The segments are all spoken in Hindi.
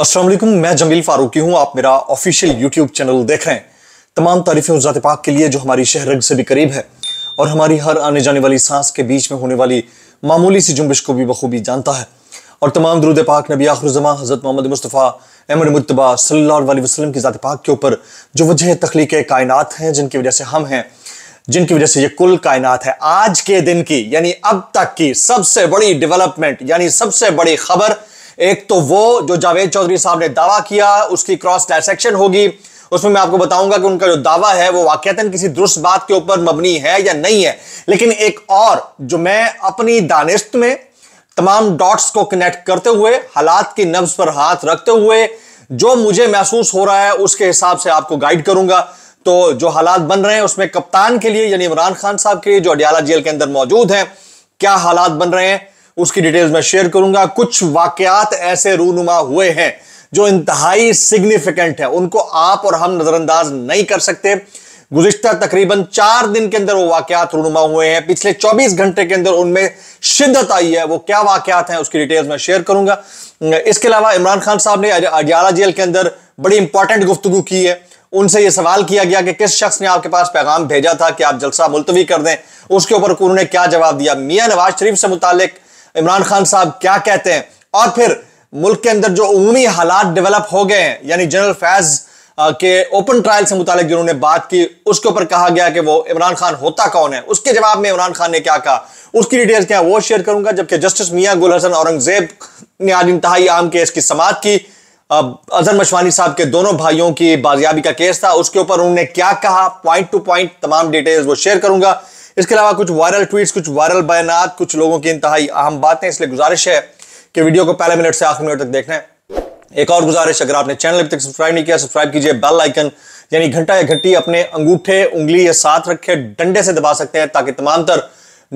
असलम मैं जमील फारूकी हूँ आप मेरा ऑफिशियल यूट्यूब चैनल देख रहे हैं तमाम तारीफ़ें उस पाक के लिए जो हमारी शहरग से भी करीब है और हमारी हर आने जाने वाली सांस के बीच में होने वाली मामूली सी जुम्बिश को भी बखूबी जानता है और तमाम दरुद पाक नबी आखरजमा हज़रत मोहम्मद मुस्तफ़ा अहमद मुतबा सल्ला वसलम की ज़ात पाक के ऊपर जो वजह तख्लीक कायनत हैं जिनकी वजह से हम हैं जिनकी वजह से ये कुल कायनात है आज के दिन की यानी अब तक की सबसे बड़ी डेवलपमेंट यानी सबसे बड़ी खबर एक तो वो जो जावेद चौधरी साहब ने दावा किया उसकी क्रॉस डायसेक्शन होगी उसमें मैं आपको बताऊंगा कि उनका जो दावा है वो वाक्यतन किसी दुरुस्त बात के ऊपर मबनी है या नहीं है लेकिन एक और जो मैं अपनी दानिश्त में तमाम डॉट्स को कनेक्ट करते हुए हालात की नब्ज पर हाथ रखते हुए जो मुझे महसूस हो रहा है उसके हिसाब से आपको गाइड करूंगा तो जो हालात बन रहे हैं उसमें कप्तान के लिए यानी इमरान खान साहब के लिए जो अडियाला जेल के अंदर मौजूद हैं क्या हालात बन रहे हैं उसकी डिटेल्स मैं शेयर करूंगा कुछ वाकयात ऐसे रूनुमा हुए हैं जो इंतहाई सिग्निफिकेंट है उनको आप और हम नजरअंदाज नहीं कर सकते गुजश्ता तकरीबन चार दिन के अंदर वो वाकयात रूनुमा हुए हैं पिछले 24 घंटे के अंदर उनमें शिद्दत आई है वो क्या वाकयात हैं उसकी डिटेल्स मैं शेयर करूंगा इसके अलावा इमरान खान साहब ने अडियाला जेल के अंदर बड़ी इंपॉर्टेंट गुफ्तु की है उनसे ये सवाल किया गया कि किस शख्स ने आपके पास पैगाम भेजा था कि आप जलसा मुलतवी कर दें उसके ऊपर उन्होंने क्या जवाब दिया मियाँ नवाज शरीफ से मुतालिक इमरान खान साहब क्या कहते हैं और फिर मुल्क के अंदर जो उमूमी हालात डेवलप हो गए हैं यानी जनरल फैज़ के ओपन ट्रायल से मुतालिक जिन्होंने बात की उसके ऊपर कहा गया कि वो इमरान खान होता कौन है उसके जवाब में इमरान खान ने क्या कहा उसकी डिटेल्स क्या वो शेयर करूंगा जबकि जस्टिस मियाँ गुल हसन औरंगजेब ने आज इंतहाई आम केस की समात की अजहर मशवानी साहब के दोनों भाइयों की बाजियाबी का केस था उसके ऊपर उन्होंने क्या कहा पॉइंट टू पॉइंट तमाम डिटेल्स वो शेयर करूंगा इसके अलावा कुछ वायरल ट्वीट्स कुछ वायरल बयानात कुछ लोगों की इंतहाई अहम बातें इसलिए गुजारिश है कि वीडियो को पहले मिनट से आखिर मिनट तक देखना एक और गुजारिश अगर आपने चैनल अभी तक सब्सक्राइब नहीं किया सब्सक्राइब कीजिए बेल आइकन यानी घंटा या घंटी अपने अंगूठे उंगली या साथ रखे डंडे से दबा सकते हैं ताकि तमाम तर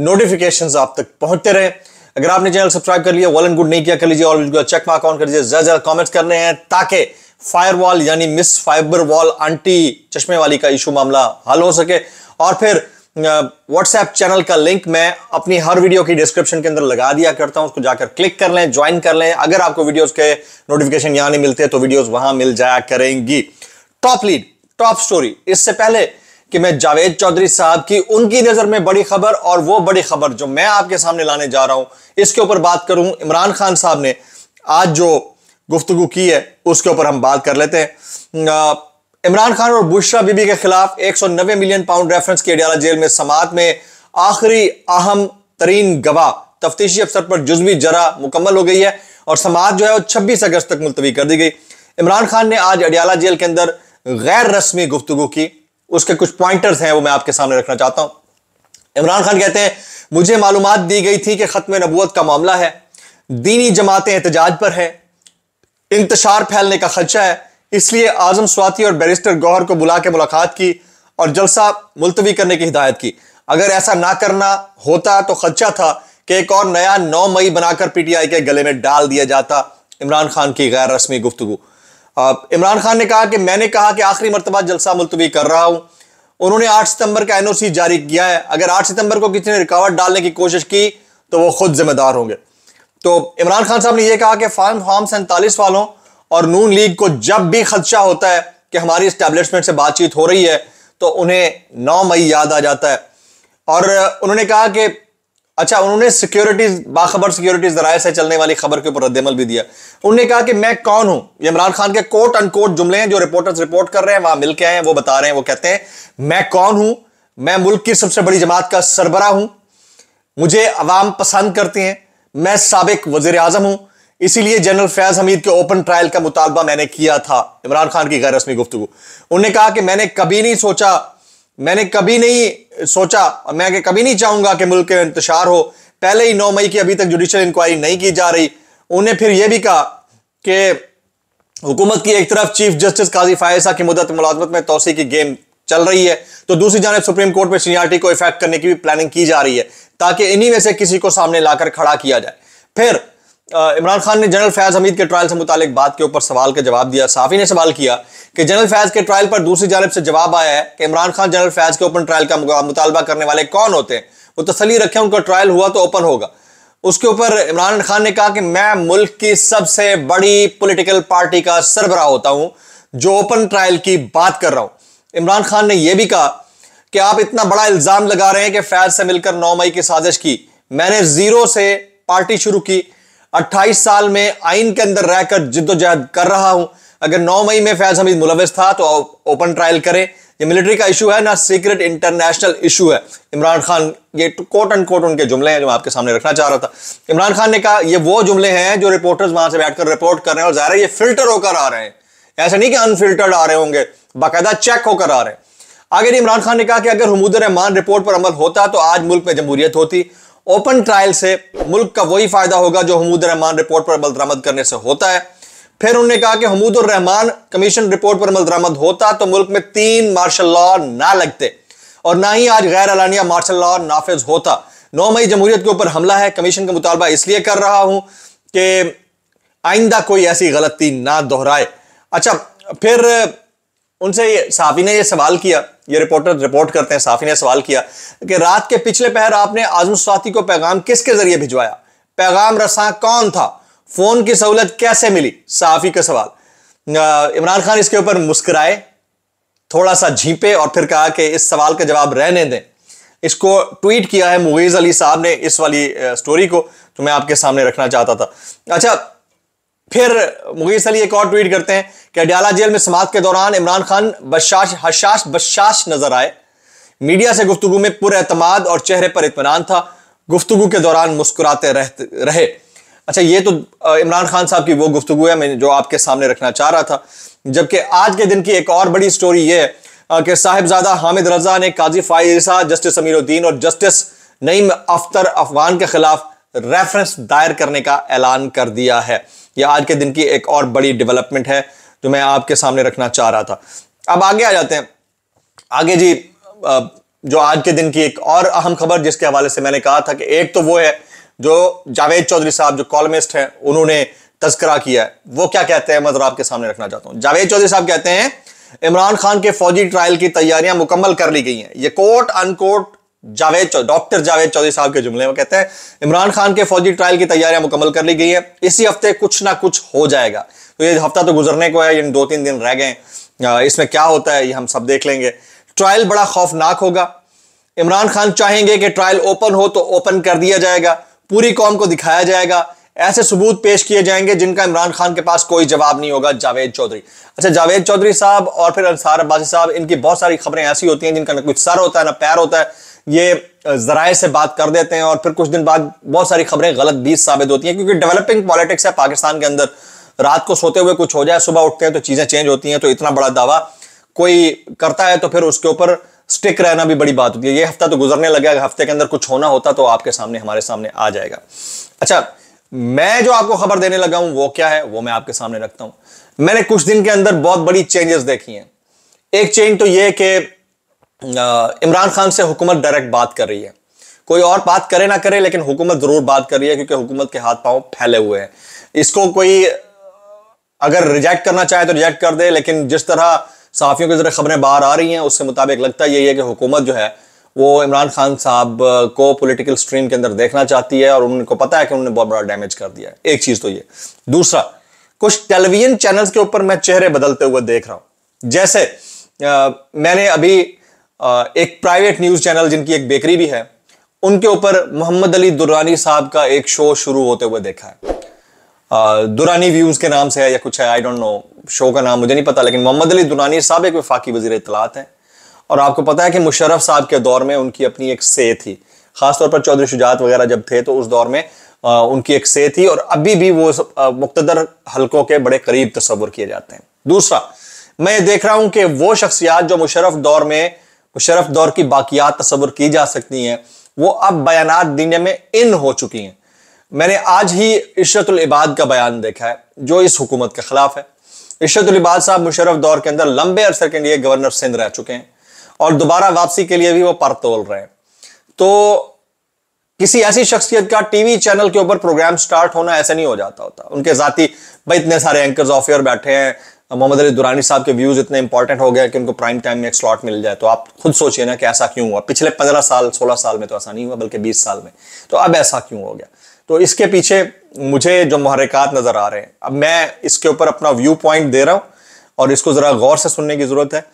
नोटिफिकेशन आप तक पहुंचते रहे अगर आपने चैनल सब्सक्राइब कर लिया वॉल एंड गुड नहीं किया कर लीजिए और चेक मार्क ऑन कर लीजिए ज्यादा ज्यादा कॉमेंट्स करने हैं ताकि फायर यानी मिस फाइबर वॉल आंटी चश्मे वाली का इशू मामला हल हो सके और फिर व्हाट्सएप चैनल का लिंक मैं अपनी हर वीडियो की डिस्क्रिप्शन के अंदर लगा दिया करता हूं उसको जाकर क्लिक कर लें ज्वाइन कर लें अगर आपको वीडियोस के नोटिफिकेशन यहां नहीं मिलते तो वीडियोस वहां मिल जाया करेंगी टॉप लीड टॉप स्टोरी इससे पहले कि मैं जावेद चौधरी साहब की उनकी नजर में बड़ी खबर और वो बड़ी खबर जो मैं आपके सामने लाने जा रहा हूं इसके ऊपर बात करूं इमरान खान साहब ने आज जो गुफ्तगु की है उसके ऊपर हम बात कर लेते हैं इमरान खान और बुशरा बीबी के खिलाफ 190 मिलियन पाउंड रेफरेंस की अडियाला जेल में समात में आखिरी अहम तरीन गवाह तफ्तीशी अफसर पर जुजवी जरा मुकम्मल हो गई है और समात जो है वो छब्बीस अगस्त तक मुलतवी कर दी गई इमरान खान ने आज अडियाला जेल के अंदर गैर रस्मी गुफ्तगु की उसके कुछ पॉइंटर्स हैं वो मैं आपके सामने रखना चाहता हूँ इमरान खान कहते हैं मुझे मालूम दी गई थी कि ख़त्म नबूत का मामला है दीनी जमातें एहतजाज पर हैं इंतशार फैलने का खदशा है इसलिए आजम स्वाति और बैरिस्टर गौहर को बुला के मुलाकात की और जलसा मुलतवी करने की हिदायत की अगर ऐसा ना करना होता तो खदशा था कि एक और नया नौ मई बनाकर पीटीआई के गले में डाल दिया जाता इमरान खान की गैर रस्मी गुफ्तु इमरान खान ने कहा कि मैंने कहा कि आखिरी मरतबा जलसा मुलतवी कर रहा हूं उन्होंने 8 सितंबर का एनओसी जारी किया है अगर 8 सितंबर को किसी ने रिकावट डालने की कोशिश की तो वो खुद जिम्मेदार होंगे तो इमरान खान साहब ने यह कहा कि फार्म फार्म सैंतालीस वालों और नून लीग को जब भी खदशा होता है कि हमारी इस्टेब्लिशमेंट से बातचीत हो रही है तो उन्हें नौ मई याद आ जाता है और उन्होंने कहा कि अच्छा उन्होंने सिक्योरिटी बाखबर सिक्योरिटी जराए से चलने वाली खबर के ऊपर रद्दमल भी दिया उन्होंने कहा कि मैं कौन हूं इमरान खान के कोट अनकोट जुमले हैं जो रिपोर्टर्स रिपोर्ट कर रहे हैं वहां मिलकर आए हैं वो बता रहे हैं वो कहते हैं मैं कौन हूं मैं मुल्क की सबसे बड़ी जमात का सरबरा हूं मुझे अवाम पसंद करती हैं मैं सबक वजीर अजम हूं इसीलिए जनरल फैज हमीद के ओपन ट्रायल का मुतालबा मैंने किया था इमरान खान की गैर रस्मी गुफ्तु उन्होंने कहा कि मैंने कभी नहीं सोचा मैंने कभी नहीं सोचा मैं कभी नहीं चाहूंगा कि मुल्क में इंतजार हो पहले ही नौ मई की अभी तक जुडिशल इंक्वायरी नहीं की जा रही उन्हें फिर यह भी कहा कि हुकूमत की एक तरफ चीफ जस्टिस काजी फायसा की मुदत मुलाजमत में तोसी की गेम चल रही है तो दूसरी जानब सुप्रीम कोर्ट में सीनियरिटी को इफेक्ट करने की भी प्लानिंग की जा रही है ताकि इन्हीं में से किसी को सामने लाकर खड़ा किया जाए फिर इमरान खान ने जनरल फैज़ हमीद के ट्रायल से मुतालिक बात के ऊपर सवाल का जवाब दिया साफ़ी ने सवाल किया कि जनरल फैज़ के ट्रायल पर दूसरी जानब से जवाब आया है कि इमरान खान जनरल फैज़ के ओपन ट्रायल का मुतालबा करने वाले कौन होते हैं वो तसली रखे उनका ट्रायल हुआ तो ओपन होगा उसके ऊपर इमरान खान ने कहा कि मैं मुल्क की सबसे बड़ी पोलिटिकल पार्टी का सरबरा होता हूँ जो ओपन ट्रायल की बात कर रहा हूँ इमरान खान ने यह भी कहा कि आप इतना बड़ा इल्ज़ाम लगा रहे हैं कि फैज़ से मिलकर नौ मई की साजिश की मैंने ज़ीरो से पार्टी शुरू की 28 साल में आइन के अंदर रहकर जिद्दोजहद कर रहा हूं अगर 9 मई में फैज हमीद मुलविस था तो ओपन ट्रायल करें ये मिलिट्री का इशू है ना सीक्रेट इंटरनेशनल इशू है इमरान खान ये कोट एंड कोट उनके जुमले हैं जो मैं आपके सामने रखना चाह रहा था इमरान खान ने कहा ये वो जुमले हैं जो रिपोर्टर्स वहां से बैठकर रिपोर्ट कर रहे हैं और ज़ाहिर ये फिल्टर होकर आ रहे हैं ऐसा नहीं कि अनफिल्टर्ड आ रहे होंगे बाकायदा चेक होकर आ रहे हैं आगे इमरान खान ने कहा कि अगर हमूद रहमान रिपोर्ट पर अमल होता तो आज मुल्क में जमहूरियत होती ओपन ट्रायल से मुल्क का वही फायदा होगा जो हमूद रहमान रिपोर्ट पर अमल दरामद करने से होता है फिर उन्होंने कहा कि हमूद रहमान कमीशन रिपोर्ट पर अमल दरामद होता तो मुल्क में तीन मार्शल लॉ ना लगते और ना ही आज गैर अलानिया मार्शल लॉ नाफिज होता नौ मई जमहूरियत के ऊपर हमला है कमीशन का मुतालबा इसलिए कर रहा हूं कि आइंदा कोई ऐसी गलती ना दोहराए अच्छा फिर उनसे ये साफी ने ये सवाल किया ये रिपोर्टर रिपोर्ट करते हैं साफी ने सवाल किया कि रात के पिछले पहर आपने आजम स्वाति को पैगाम किसके जरिए भिजवाया पैगाम रसा कौन था फोन की सहूलत कैसे मिली साफी का सवाल इमरान खान इसके ऊपर मुस्कुराए थोड़ा सा झीपे और फिर कहा कि इस सवाल का जवाब रहने दें इसको ट्वीट किया है मुगेज अली साहब ने इस वाली स्टोरी को तो मैं आपके सामने रखना चाहता था अच्छा फिर मुगीर सली एक और ट्वीट करते हैं कि अडियाला जेल में समात के दौरान इमरान खान बशाश हशाश बशाश नजर आए मीडिया से गुफ्तु में पुरमाद और चेहरे पर इतमान था गुफ्तगु के दौरान मुस्कुराते रहे अच्छा ये तो इमरान खान साहब की वो गुफ्तु है मैं जो आपके सामने रखना चाह रहा था जबकि आज के दिन की एक और बड़ी स्टोरी ये है कि साहिबजादा हामिद रजा ने काजी फायसा जस्टिस अमीरुद्दीन और जस्टिस नईम अख्तर अफगान के खिलाफ रेफरेंस दायर करने का ऐलान कर दिया है यह आज के दिन की एक और बड़ी डेवलपमेंट है जो मैं आपके सामने रखना चाह रहा था अब आगे आ जाते हैं आगे जी जो आज के दिन की एक और अहम खबर जिसके हवाले से मैंने कहा था कि एक तो वो है जो जावेद चौधरी साहब जो कॉलमिस्ट हैं उन्होंने तस्करा किया है वो क्या कहते हैं मैं आपके सामने रखना चाहता हूँ जावेद चौधरी साहब कहते हैं इमरान खान के फौजी ट्रायल की तैयारियां मुकम्मल कर ली गई हैं ये कोर्ट अनकोर्ट जावेद चौधरी डॉक्टर जावेद चौधरी साहब के जुमले में कहते हैं इमरान खान के फौजी ट्रायल की तैयारियां मुकम्मल कर ली गई है इसी हफ्ते कुछ ना कुछ हो जाएगा तो ये हफ्ता तो गुजरने को है इन दो तीन दिन रह गए इसमें क्या होता है ये हम सब देख लेंगे ट्रायल बड़ा खौफनाक होगा इमरान खान चाहेंगे कि ट्रायल ओपन हो तो ओपन कर दिया जाएगा पूरी कौम को दिखाया जाएगा ऐसे सबूत पेश किए जाएंगे जिनका इमरान खान के पास कोई जवाब नहीं होगा जावेद चौधरी अच्छा जावेद चौधरी साहब और फिर अंसार अब्बासी साहब इनकी बहुत सारी खबरें ऐसी होती हैं जिनका ना कुछ सर होता है ना पैर होता है ये जराए से बात कर देते हैं और फिर कुछ दिन बाद बहुत सारी खबरें गलत बीज साबित होती हैं क्योंकि डेवलपिंग पॉलिटिक्स है पाकिस्तान के अंदर रात को सोते हुए कुछ हो जाए सुबह उठते हैं तो चीज़ें चेंज होती हैं तो इतना बड़ा दावा कोई करता है तो फिर उसके ऊपर स्टिक रहना भी बड़ी बात होती है ये हफ्ता तो गुजरने लगे हफ्ते के अंदर कुछ होना होता तो आपके सामने हमारे सामने आ जाएगा अच्छा मैं जो आपको खबर देने लगा हूं वो क्या है वो मैं आपके सामने रखता हूं मैंने कुछ दिन के अंदर बहुत बड़ी चेंजेस देखी हैं एक चेंज तो ये कि इमरान खान से हुकूमत डायरेक्ट बात कर रही है कोई और बात करे ना करे लेकिन हुकूमत ज़रूर बात कर रही है क्योंकि हुकूमत के हाथ पांव फैले हुए हैं इसको कोई अगर रिजेक्ट करना चाहे तो रिजेक्ट कर दे लेकिन जिस तरह सहाफ़ियों की जरिए खबरें बाहर आ रही हैं उसके मुताबिक लगता यही है कि हुकूमत जो है वो इमरान खान साहब को पॉलिटिकल स्ट्रीम के अंदर देखना चाहती है और उनको पता है कि उन्होंने बहुत बड़ा डैमेज कर दिया है एक चीज़ तो ये दूसरा कुछ टेलीविजन चैनल्स के ऊपर मैं चेहरे बदलते हुए देख रहा हूँ जैसे आ, मैंने अभी आ, एक प्राइवेट न्यूज़ चैनल जिनकी एक बेकरी भी है उनके ऊपर मोहम्मद अली दुरानी साहब का एक शो शुरू होते हुए देखा है दुरानी व्यूज़ के नाम से है या कुछ है आई डोंट नो शो का नाम मुझे नहीं पता लेकिन मोहम्मद अली दुरानी साहब एक वफाकी वजीर इतलात हैं और आपको पता है कि मुशरफ साहब के दौर में उनकी अपनी एक से थी ख़ासतौर पर चौधरी शुजात वगैरह जब थे तो उस दौर में उनकी एक से थी और अभी भी वो मुक्तदर हलकों के बड़े करीब तस्वुर किए जाते हैं दूसरा मैं देख रहा हूं कि वो शख्सियात जो मुशरफ दौर में मुशरफ दौर की बाकियात तस्वुर की जा सकती हैं वो अब बयान देने में इन हो चुकी हैं मैंने आज ही इशरतलबाद का बयान देखा है जो इस हुकूमत के खिलाफ है इशरतलबाद साहब मुशरफ दौर के अंदर लंबे अरसर के लिए गवर्नर सिंध रह चुके हैं और दोबारा वापसी के लिए भी वो पर तोल रहे हैं तो किसी ऐसी शख्सियत का टीवी चैनल के ऊपर प्रोग्राम स्टार्ट होना ऐसे नहीं हो जाता होता उनके जाति भाई इतने सारे एंकर्स ऑफ एयर बैठे हैं मोहम्मद अली दुरानी साहब के व्यूज इतने इंपॉर्टेंट हो गया कि उनको प्राइम टाइम में एक स्लॉट मिल जाए तो आप खुद सोचिए ना कि ऐसा क्यों हुआ पिछले पंद्रह साल सोलह साल में तो ऐसा नहीं हुआ बल्कि बीस साल में तो अब ऐसा क्यों हो गया तो इसके पीछे मुझे जो मुहरिकात नज़र आ रहे हैं अब मैं इसके ऊपर अपना व्यू पॉइंट दे रहा हूं और इसको ज़रा गौर से सुनने की ज़रूरत है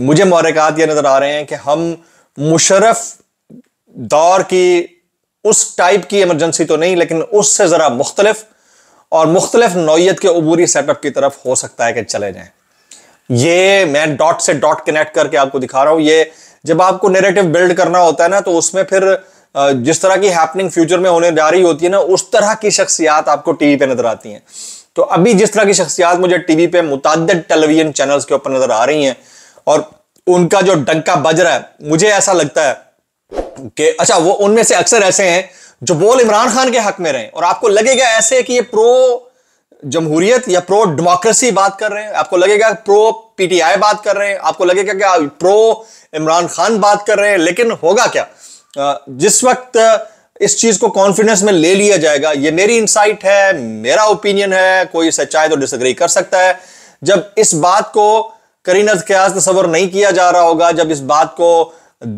मुझे मौरक़ात ये नज़र आ रहे हैं कि हम मुशरफ दौर की उस टाइप की इमरजेंसी तो नहीं लेकिन उससे ज़रा मुख्तलफ और मुख्तलिफ नौीयत के अबूरी सेटअप की तरफ हो सकता है कि चले जाए ये मैं डॉट से डॉट कनेक्ट करके आपको दिखा रहा हूँ ये जब आपको नेरेटिव बिल्ड करना होता है ना तो उसमें फिर जिस तरह की हैपनिंग फ्यूचर में होने जा रही होती है ना उस तरह की शख्सियात आपको टीवी पे नजर आती हैं तो अभी जिस तरह की शख्सियात मुझे टीवी पे मुतद टेलीविजन चैनल्स के ऊपर नजर आ रही हैं और उनका जो डंका बज रहा है मुझे ऐसा लगता है कि अच्छा वो उनमें से अक्सर ऐसे हैं जो बोल इमरान खान के हक में रहे और आपको लगेगा ऐसे कि ये प्रो जमहूरियत या प्रो डेमोक्रेसी बात कर रहे हैं आपको लगेगा प्रो पीटीआई बात कर रहे हैं आपको लगेगा क्या प्रो इमरान खान बात कर रहे हैं लेकिन होगा क्या जिस वक्त इस चीज को कॉन्फिडेंस में ले लिया जाएगा ये मेरी इंसाइट है मेरा ओपिनियन है कोई सच्चाई तो डिसग्री कर सकता है जब इस बात को करीनज क्यास आज सबर नहीं किया जा रहा होगा जब इस बात को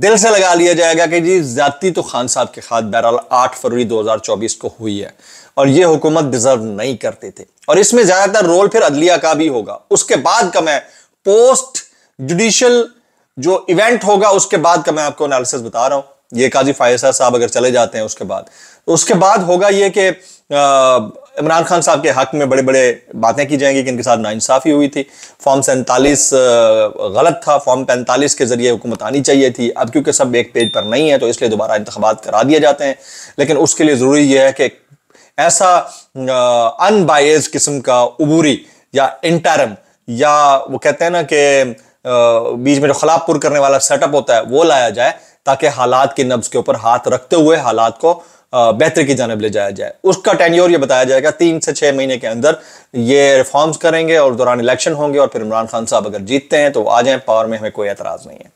दिल से लगा लिया जाएगा कि जी ज्यादा तो खान साहब के खाद बहरहाल आठ फरवरी 2024 को हुई है और ये हुकूमत डिजर्व नहीं करते थे और इसमें ज्यादातर रोल फिर अदलिया का भी होगा उसके बाद का मैं पोस्ट जुडिशल जो इवेंट होगा उसके बाद का मैं आपको एनालिसिस बता रहा हूं ये काजी फायसा साहब अगर चले जाते हैं उसके बाद तो उसके बाद होगा ये कि इमरान खान साहब के हक में बड़े बड़े बातें की जाएंगी कि इनके साथ नाइंसाफ़ी हुई थी फॉर्म सैंतालीस गलत था फॉर्म पैंतालीस के ज़रिए हुकूमत आनी चाहिए थी अब क्योंकि सब एक पेज पर नहीं है तो इसलिए दोबारा इंतबात करा दिए जाते हैं लेकिन उसके लिए ज़रूरी यह है कि ऐसा अनबायज किस्म का अबूरी या इंटरम या वो कहते हैं ना कि बीच में जो खलापुर करने वाला सेटअप होता है वो लाया जाए ताकि हालात के नब्स के ऊपर हाथ रखते हुए हालात को बेहतर की जानब ले जाया जाए उसका टेन्योर यह बताया जाएगा तीन से छः महीने के अंदर ये रिफॉर्म्स करेंगे और दौरान इलेक्शन होंगे और फिर इमरान खान साहब अगर जीतते हैं तो आ जाएं पावर में हमें कोई एतराज़ नहीं है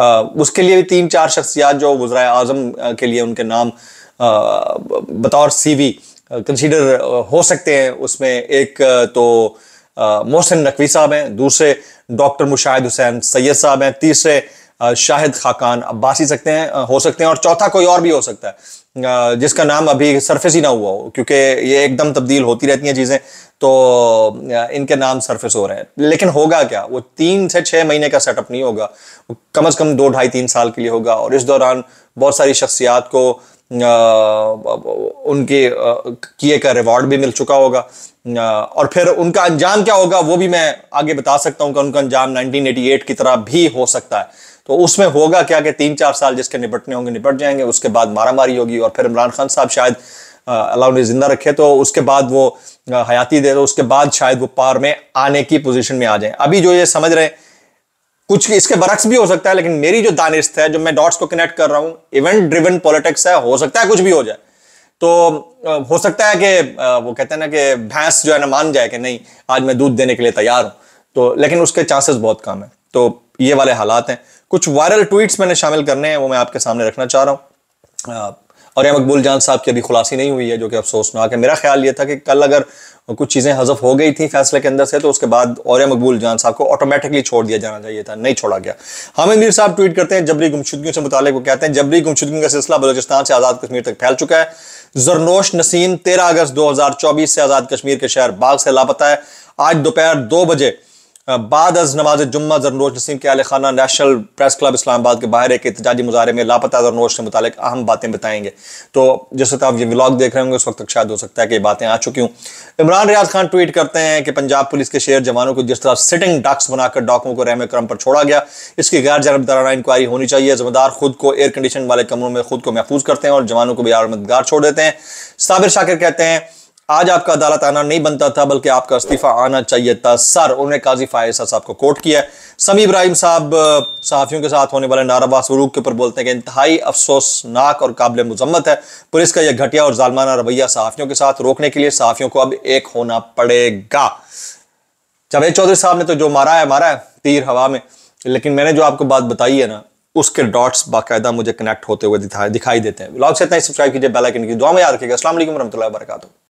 आ, उसके लिए भी तीन चार शख्सियात जो वज्रा अजम के लिए उनके नाम आ, बतौर सी वी कंसिडर हो सकते हैं उसमें एक तो मोहसिन नकवी साहब हैं दूसरे डॉक्टर मुशाहिद हुसैन सैयद साहब हैं तीसरे शाहिद खाकान अब्बासी सकते हैं हो सकते हैं और चौथा कोई और भी हो सकता है जिसका नाम अभी सरफेस ही ना हुआ हो क्योंकि ये एकदम तब्दील होती रहती हैं चीज़ें तो इनके नाम सरफेस हो रहे हैं लेकिन होगा क्या वो तीन से छः महीने का सेटअप नहीं होगा कम अज़ कम दो ढाई तीन साल के लिए होगा और इस दौरान बहुत सारी शख्सियात को उनके किए का रिवॉर्ड भी मिल चुका होगा और फिर उनका अंजाम क्या होगा वो भी मैं आगे बता सकता हूँ कि उनका अंजाम 1988 की तरह भी हो सकता है तो उसमें होगा क्या कि तीन चार साल जिसके निपटने होंगे निपट जाएंगे उसके बाद मारामारी होगी और फिर इमरान खान साहब शायद अल्लाह उन्हें जिंदा रखे तो उसके बाद वो हयाती दे तो उसके बाद शायद वो पार में आने की पोजिशन में आ जाए अभी जो ये समझ रहे हैं कुछ इसके बरक्स भी हो सकता है लेकिन मेरी जो दानिश्त है जो मैं डॉट्स को कनेक्ट कर रहा हूँ इवेंट ड्रिवन पॉलिटिक्स है हो सकता है कुछ भी हो जाए तो हो सकता है कि वो कहते हैं ना कि भैंस जो है ना मान जाए कि नहीं आज मैं दूध देने के लिए तैयार हूँ तो लेकिन उसके चांसेस बहुत कम है तो ये वाले हालात हैं कुछ वायरल ट्वीट्स मैंने शामिल करने हैं वो मैं आपके सामने रखना चाह रहा हूँ और मकबूल जान साहब की अभी खुलासी नहीं हुई है जो कि अफसोसनाक है मेरा ख्याल ये था कि कल अगर कुछ चीज़ें हजफ हो गई थी फैसले के अंदर से तो उसके बाद और मकबूल जान साहब को ऑटोमेटिकली छोड़ दिया जाना चाहिए था नहीं छोड़ा गया हामिद मीर साहब ट्वीट करते हैं जबरी गुमशुदगियों से मुतालिक वो कहते हैं जबरी गुमशुदगियों का सिलसिला बलोचिस्तान से आज़ाद कश्मीर तक फैल चुका है जरनोश नसीम तेरह अगस्त दो हज़ार चौबीस से आज़ाद कश्मीर के शहर बाग से लापता है आज दोपहर दो बजे बाद अज नमाज जुम्मा जरनोज नसीम के आले खाना नेशनल प्रेस क्लब इस्लामाबाद के बाहर एक एहतजाजी मुजाहरे में लापता जरनोज से मुतल अहम बातें बताएंगे तो जिस वक्त आप ये व्लॉग देख रहे होंगे उस वक्त तक शायद हो सकता है कि बातें आ चुकी हूँ इमरान रियाज खान ट्वीट करते हैं कि पंजाब पुलिस के शेयर जवानों को जिस तरह सिटिंग डॉक्स बनाकर डॉकों को रहम क्रम पर छोड़ा गया इसकी गैर जानबदाराना इंक्वायरी होनी चाहिए जिम्मेदार खुद को एयर कंडीशन वाले कमरों में खुद को महफूज करते हैं और जवानों को भी आमदगार छोड़ देते हैं साबिर शाकिर कहते हैं आज आपका अदालत आना नहीं बनता था बल्कि आपका इस्तीफा आना चाहिए था सर उन्होंने काजी फायर साहब को कोर्ट किया समी इब्राहिम साहब सहाफ़ियों के साथ होने वाले नाराबा वरूक के ऊपर बोलते हैं कि इंतहाई अफसोसनाक और काबिल मजम्मत है पुलिस का यह घटिया और जालमाना रवैया सहाफ़ियों के साथ रोकने के लिए सहाफ़ियों को अब एक होना पड़ेगा जावेद चौधरी साहब ने तो जो मारा है मारा है तीर हवा में लेकिन मैंने जो आपको बात बताई है ना उसके डॉट्स बाकायदा मुझे कनेक्ट होते हुए दिखाई देते हैं ब्लॉग से इतना ही सब्सक्राइब कीजिए बेल आइकन की दुआ में याद रखिएगा असल वरहमल वर्का